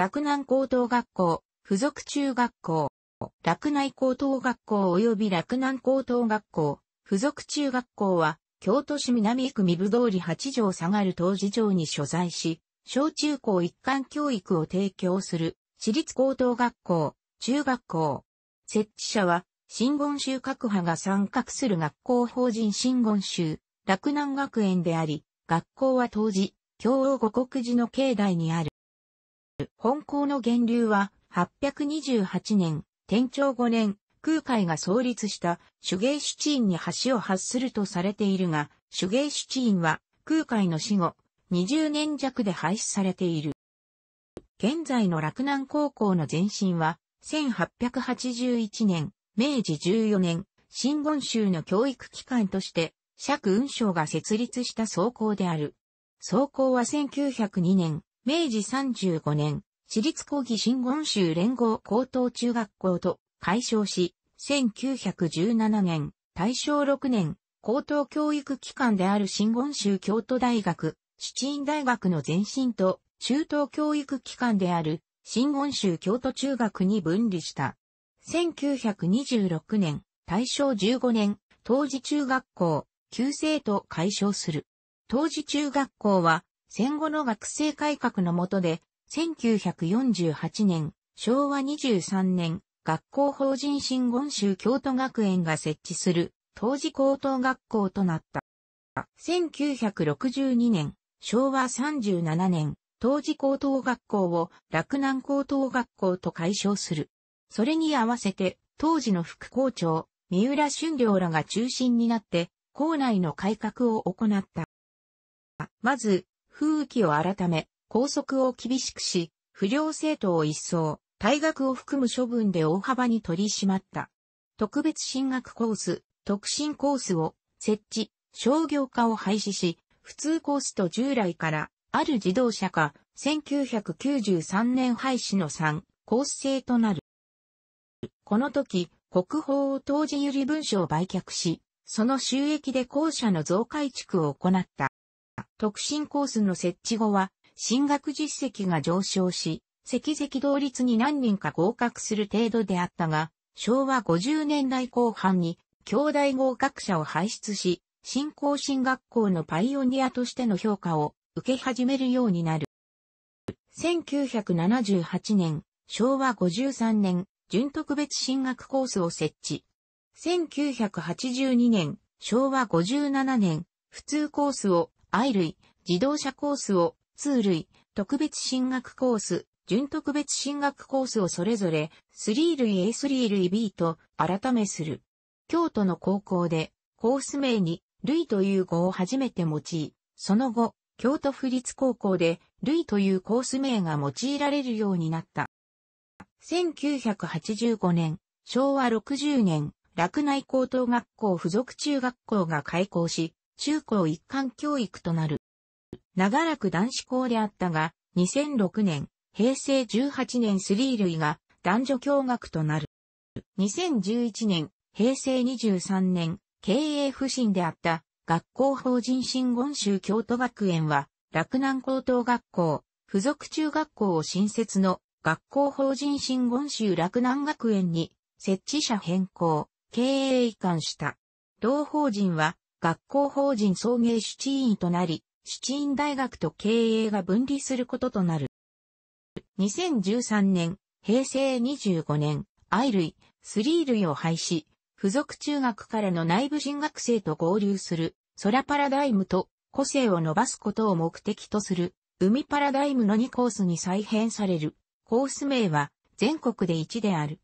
洛南高等学校、附属中学校、洛内高等学校及び洛南高等学校、附属中学校は、京都市南区三部通り八条下がる当事町に所在し、小中高一貫教育を提供する、私立高等学校、中学校。設置者は、新言宗各派が参画する学校法人新言宗、洛南学園であり、学校は当時、京王五国寺の境内にある。本校の源流は、828年、天長5年、空海が創立した手芸主院に橋を発するとされているが、手芸主院は空海の死後、20年弱で廃止されている。現在の洛南高校の前身は、1881年、明治14年、新言宗の教育機関として、釈雲省が設立した総校である。総校は1902年、明治35年、私立講義新言州連合高等中学校と解消し、1917年、大正6年、高等教育機関である新言州京都大学、七院大学の前身と、中等教育機関である新言州京都中学に分離した。1926年、大正15年、当時中学校、旧制と解消する。当時中学校は、戦後の学生改革の下で、1948年、昭和23年、学校法人新言州京都学園が設置する、当時高等学校となった。1962年、昭和37年、当時高等学校を洛南高等学校と解消する。それに合わせて、当時の副校長、三浦俊良らが中心になって、校内の改革を行った。まず、風紀を改め、校則を厳しくし、不良生徒を一層、退学を含む処分で大幅に取り締まった。特別進学コース、特進コースを設置、商業化を廃止し、普通コースと従来から、ある自動車化、1993年廃止の3、コース制となる。この時、国宝を当時ゆり文書を売却し、その収益で校舎の増改築を行った。特進コースの設置後は、進学実績が上昇し、積々同率に何人か合格する程度であったが、昭和50年代後半に、兄弟合格者を輩出し、新興進学校のパイオニアとしての評価を受け始めるようになる。1978年、昭和53年、準特別進学コースを設置。1982年、昭和57年、普通コースを愛類、自動車コースを、通類、特別進学コース、準特別進学コースをそれぞれ、3類 A3 類 B と改めする。京都の高校で、コース名に、類という語を初めて用い、その後、京都府立高校で、類というコース名が用いられるようになった。1985年、昭和60年、洛内高等学校附属中学校が開校し、中高一貫教育となる。長らく男子校であったが、2006年、平成18年スリー類が男女共学となる。2011年、平成23年、経営不振であった学校法人新言州京都学園は、洛南高等学校、付属中学校を新設の学校法人新言州洛南学園に設置者変更、経営移管した。同法人は学校法人送迎七院となり、七院大学と経営が分離することとなる。2013年、平成25年、愛類、スリー類を廃止、付属中学からの内部進学生と合流する、空パラダイムと個性を伸ばすことを目的とする、海パラダイムの2コースに再編される。コース名は全国で1である。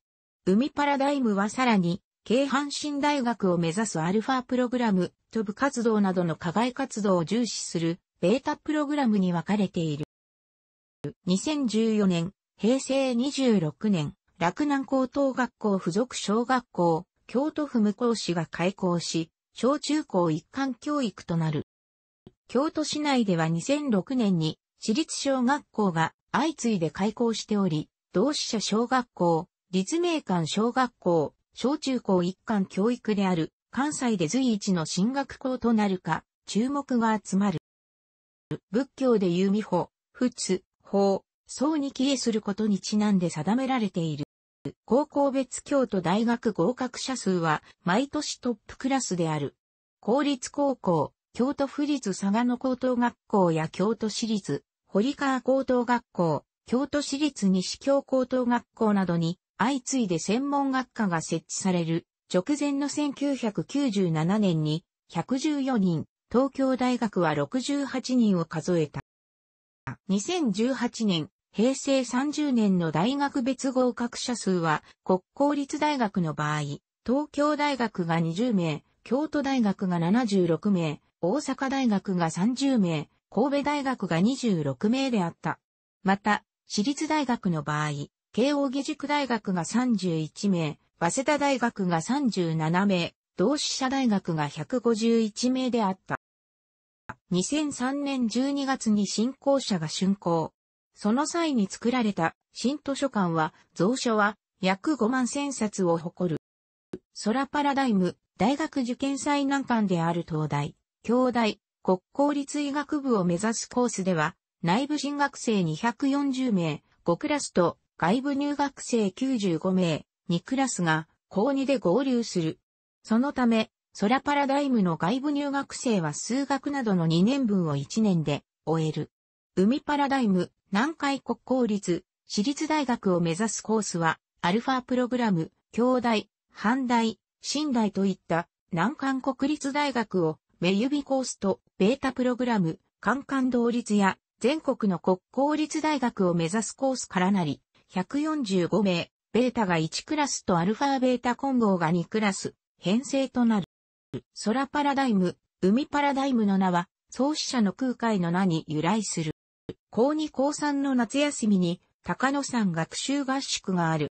海パラダイムはさらに京阪神大学を目指すアルファプログラムと部活動などの課外活動を重視するベータプログラムに分かれている。2014年、平成26年、洛南高等学校附属小学校、京都府向こう市が開校し、小中高一貫教育となる。京都市内では2006年に私立小学校が相次いで開校しており、同志社小学校、立命館小学校、小中高一貫教育である関西で随一の進学校となるか、注目が集まる。仏教で言う美法、仏、法、僧に帰依することにちなんで定められている。高校別京都大学合格者数は毎年トップクラスである。公立高校、京都府立佐賀野高等学校や京都市立、堀川高等学校、京都市立西京高等学校などに相次いで専門学科が設置される直前の1997年に114人、東京大学は68人を数えた。2018年、平成30年の大学別合格者数は、国公立大学の場合、東京大学が20名、京都大学が76名、大阪大学が30名、神戸大学が26名であった。また、私立大学の場合、慶応義塾大学が31名、早稲田大学が37名、同志社大学が151名であった。2003年12月に新校舎が竣工。その際に作られた新図書館は、蔵書は約5万千冊を誇る。空パラダイム、大学受験最難関である東大、京大、国公立医学部を目指すコースでは、内部進学生240名、5クラスと外部入学生95名、2クラスが、高2で合流する。そのため、ソラパラダイムの外部入学生は数学などの2年分を1年で終える。海パラダイム、南海国公立、私立大学を目指すコースは、アルファプログラム、京大、阪大、新大といった南韓国立大学を目指コースと、ベータプログラム、関関同立や全国の国公立大学を目指すコースからなり、145名、ベータが1クラスとアルファベータ混合が2クラス、編成となる。空パラダイム、海パラダイムの名は、創始者の空海の名に由来する。高2高3の夏休みに、高野山学習合宿がある。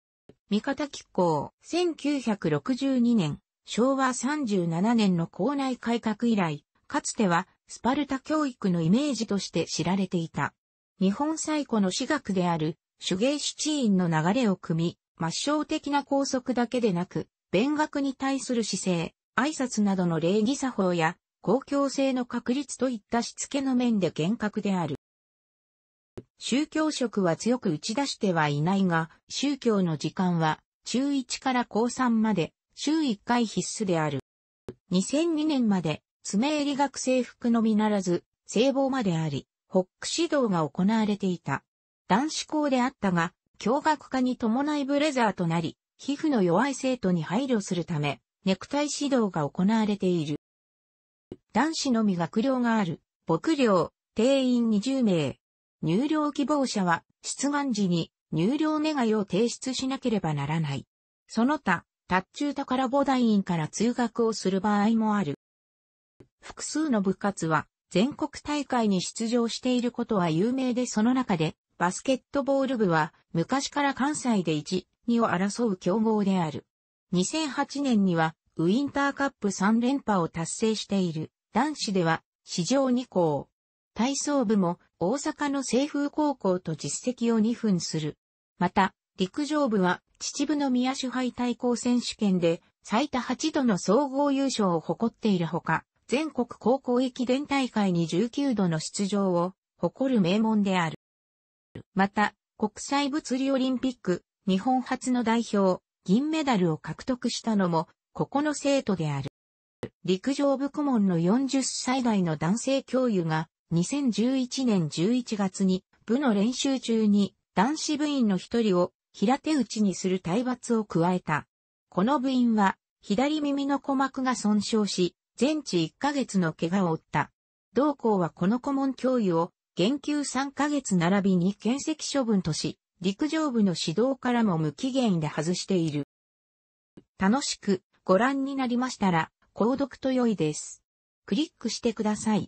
三方気候、1962年、昭和37年の校内改革以来、かつてはスパルタ教育のイメージとして知られていた。日本最古の私学である手芸七員の流れを組み、抹消的な拘束だけでなく、勉学に対する姿勢、挨拶などの礼儀作法や、公共性の確立といったしつけの面で厳格である。宗教職は強く打ち出してはいないが、宗教の時間は、中1から高3まで、週1回必須である。2002年まで、爪襟学生服のみならず、聖望まであり、ホック指導が行われていた。男子校であったが、共学化に伴いブレザーとなり、皮膚の弱い生徒に配慮するため、ネクタイ指導が行われている。男子のみ学寮がある、牧寮、定員20名。入寮希望者は、出願時に入寮願いを提出しなければならない。その他、達中宝母大院から通学をする場合もある。複数の部活は、全国大会に出場していることは有名でその中で、バスケットボール部は昔から関西で1、2を争う競合である。2008年にはウィンターカップ3連覇を達成している男子では史上2校。体操部も大阪の西風高校と実績を2分する。また、陸上部は秩父宮主杯対抗選手権で最多8度の総合優勝を誇っているほか、全国高校駅伝大会に19度の出場を誇る名門である。また、国際物理オリンピック、日本初の代表、銀メダルを獲得したのも、ここの生徒である。陸上部顧問の40歳代の男性教諭が、2011年11月に、部の練習中に、男子部員の一人を、平手打ちにする体罰を加えた。この部員は、左耳の鼓膜が損傷し、全治1ヶ月の怪我を負った。同校はこの顧問教諭を減給3ヶ月並びに検責処分とし、陸上部の指導からも無期限で外している。楽しくご覧になりましたら、購読と良いです。クリックしてください。